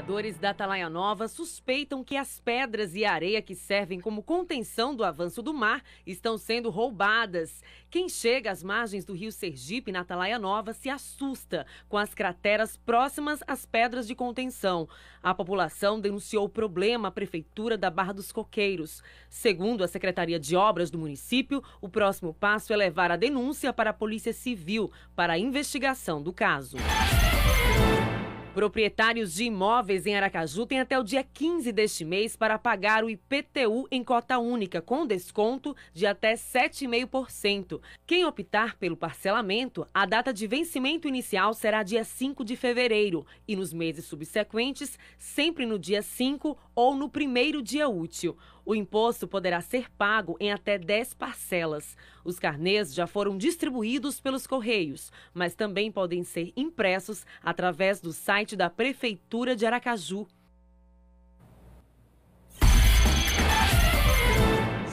Moradores da Atalaia Nova suspeitam que as pedras e areia que servem como contenção do avanço do mar estão sendo roubadas. Quem chega às margens do rio Sergipe, na Atalaia Nova, se assusta com as crateras próximas às pedras de contenção. A população denunciou o problema à Prefeitura da Barra dos Coqueiros. Segundo a Secretaria de Obras do município, o próximo passo é levar a denúncia para a Polícia Civil para a investigação do caso. Proprietários de imóveis em Aracaju têm até o dia 15 deste mês para pagar o IPTU em cota única, com desconto de até 7,5%. Quem optar pelo parcelamento, a data de vencimento inicial será dia 5 de fevereiro e nos meses subsequentes, sempre no dia 5 ou no primeiro dia útil. O imposto poderá ser pago em até 10 parcelas. Os carnês já foram distribuídos pelos correios, mas também podem ser impressos através do site site da Prefeitura de Aracaju.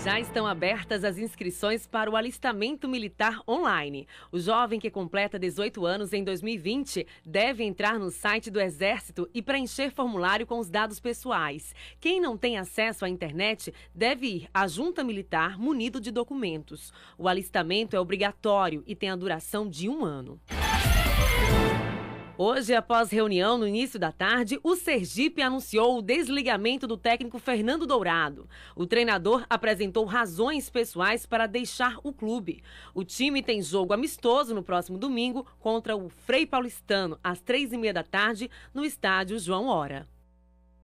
Já estão abertas as inscrições para o alistamento militar online. O jovem que completa 18 anos em 2020 deve entrar no site do Exército e preencher formulário com os dados pessoais. Quem não tem acesso à internet deve ir à junta militar munido de documentos. O alistamento é obrigatório e tem a duração de um ano. Hoje, após reunião no início da tarde, o Sergipe anunciou o desligamento do técnico Fernando Dourado. O treinador apresentou razões pessoais para deixar o clube. O time tem jogo amistoso no próximo domingo contra o Frei Paulistano, às três e meia da tarde, no estádio João Hora.